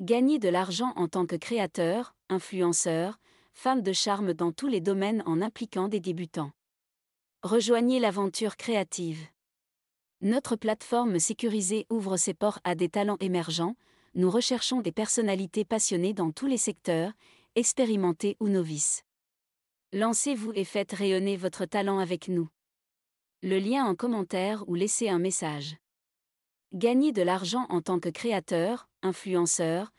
Gagner de l'argent en tant que créateur, influenceur, femme de charme dans tous les domaines en impliquant des débutants. Rejoignez l'aventure créative. Notre plateforme sécurisée ouvre ses ports à des talents émergents, nous recherchons des personnalités passionnées dans tous les secteurs, expérimentées ou novices. Lancez-vous et faites rayonner votre talent avec nous. Le lien en commentaire ou laissez un message. Gagner de l'argent en tant que créateur, Influenceur.